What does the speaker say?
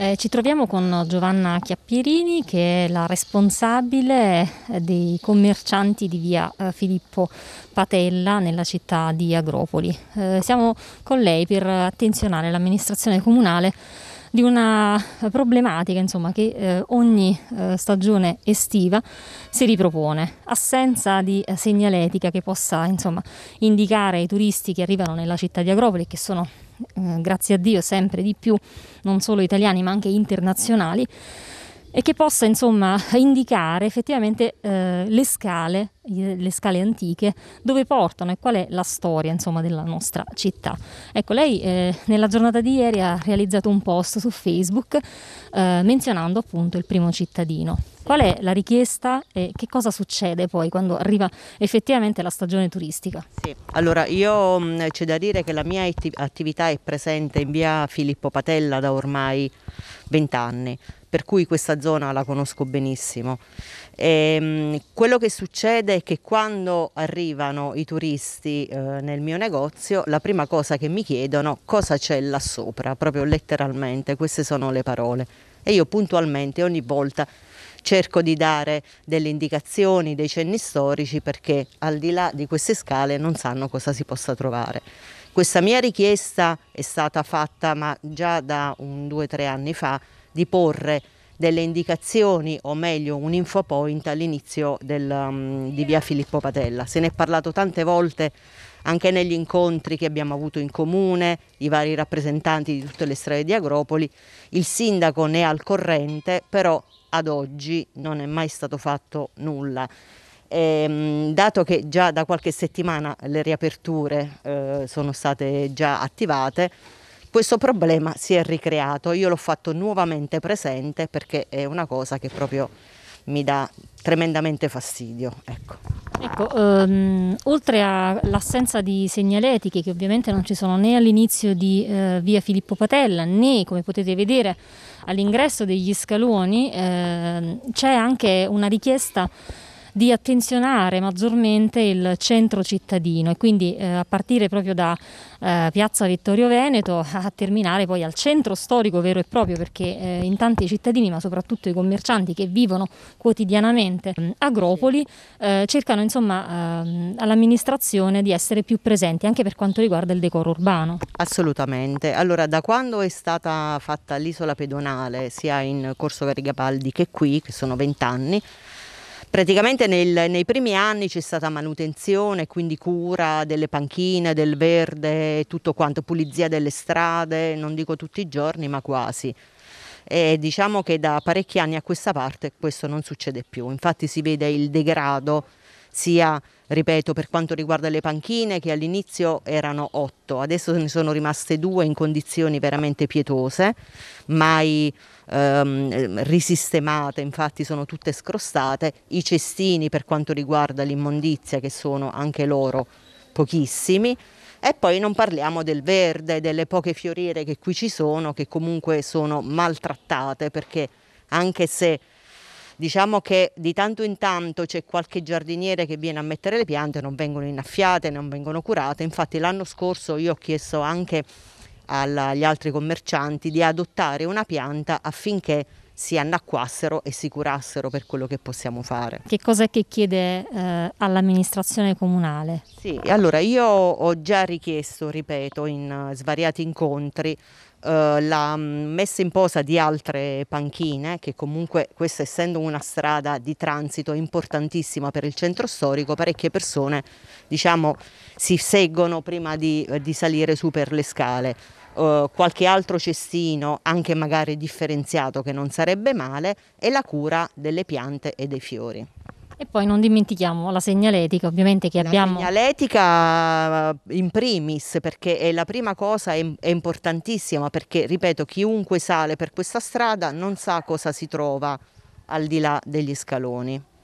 Eh, ci troviamo con Giovanna Chiappirini che è la responsabile eh, dei commercianti di via eh, Filippo Patella nella città di Agropoli. Eh, siamo con lei per attenzionare l'amministrazione comunale di una problematica insomma, che eh, ogni eh, stagione estiva si ripropone. Assenza di eh, segnaletica che possa insomma, indicare ai turisti che arrivano nella città di Agropoli, che sono eh, grazie a Dio sempre di più, non solo italiani ma anche internazionali e che possa insomma indicare effettivamente eh, le scale, le scale antiche, dove portano e qual è la storia insomma della nostra città. Ecco, lei eh, nella giornata di ieri ha realizzato un post su Facebook eh, menzionando appunto il primo cittadino. Qual è la richiesta e che cosa succede poi quando arriva effettivamente la stagione turistica? Sì, allora io mh, mm, c'è da dire che la mia attività è presente in via Filippo Patella da ormai 20 anni per cui questa zona la conosco benissimo. E, ehm, quello che succede è che quando arrivano i turisti eh, nel mio negozio, la prima cosa che mi chiedono è cosa c'è là sopra, proprio letteralmente, queste sono le parole. E io puntualmente ogni volta cerco di dare delle indicazioni, dei cenni storici perché al di là di queste scale non sanno cosa si possa trovare. Questa mia richiesta è stata fatta ma già da un due o tre anni fa di porre delle indicazioni o meglio un infopoint all'inizio del, um, di via Filippo Patella. Se ne è parlato tante volte anche negli incontri che abbiamo avuto in comune, i vari rappresentanti di tutte le strade di Agropoli, il sindaco ne è al corrente, però ad oggi non è mai stato fatto nulla. E, ehm, dato che già da qualche settimana le riaperture eh, sono state già attivate, questo problema si è ricreato. Io l'ho fatto nuovamente presente perché è una cosa che proprio mi dà tremendamente fastidio. Ecco. Ecco, um, oltre all'assenza di segnaletiche che ovviamente non ci sono né all'inizio di uh, via Filippo Patella né come potete vedere all'ingresso degli scaloni, uh, c'è anche una richiesta di attenzionare maggiormente il centro cittadino e quindi eh, a partire proprio da eh, Piazza Vittorio Veneto a terminare poi al centro storico vero e proprio perché eh, in tanti cittadini ma soprattutto i commercianti che vivono quotidianamente mm, agropoli eh, cercano insomma ehm, all'amministrazione di essere più presenti anche per quanto riguarda il decoro urbano. Assolutamente, allora da quando è stata fatta l'isola pedonale sia in Corso Garigabaldi che qui che sono vent'anni Praticamente nel, nei primi anni c'è stata manutenzione, quindi cura delle panchine, del verde, tutto quanto, pulizia delle strade, non dico tutti i giorni ma quasi. E diciamo che da parecchi anni a questa parte questo non succede più, infatti si vede il degrado sia, ripeto, per quanto riguarda le panchine che all'inizio erano otto, adesso ne sono rimaste due in condizioni veramente pietose, mai ehm, risistemate, infatti sono tutte scrostate, i cestini per quanto riguarda l'immondizia che sono anche loro pochissimi. E poi non parliamo del verde, delle poche fioriere che qui ci sono, che comunque sono maltrattate perché anche se Diciamo che di tanto in tanto c'è qualche giardiniere che viene a mettere le piante, non vengono innaffiate, non vengono curate. Infatti l'anno scorso io ho chiesto anche agli altri commercianti di adottare una pianta affinché si annacquassero e si curassero per quello che possiamo fare. Che cosa è che chiede eh, all'amministrazione comunale? Sì, allora io ho già richiesto, ripeto, in eh, svariati incontri eh, la mm, messa in posa di altre panchine, che comunque questa essendo una strada di transito importantissima per il centro storico, parecchie persone diciamo, si seggono prima di, eh, di salire su per le scale. Uh, qualche altro cestino, anche magari differenziato, che non sarebbe male, e la cura delle piante e dei fiori. E poi non dimentichiamo la segnaletica, ovviamente che la abbiamo. La segnaletica eh, in primis, perché è la prima cosa è, è importantissima, perché ripeto, chiunque sale per questa strada non sa cosa si trova al di là degli scaloni.